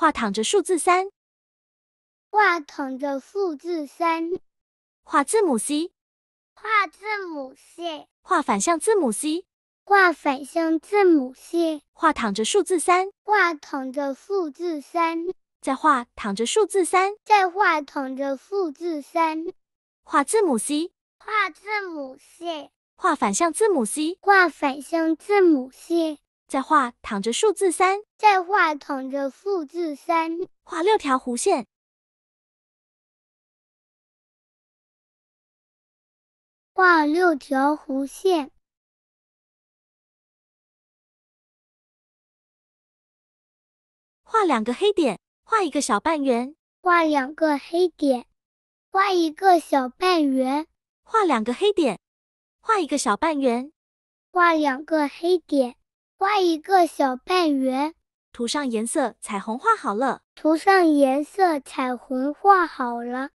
画躺着数字三，画躺着数字三，画字母 C，画字母 C，画反向字母 C，画反向字母 C，画躺着数字三，画躺着数字三，再画躺着数字三，再画躺着数字三，画字母 C，画字母 C，画反向字母 C，画反向字母 C。再画躺着数字三，再画躺着数字三，画六条弧线，画六条弧线，画两个黑点，画一个小半圆，画两个黑点，画一个小半圆，画两个黑点，画一个小半圆，画两个黑点。画一个小半圆，涂上颜色，彩虹画好了。涂上颜色，彩虹画好了。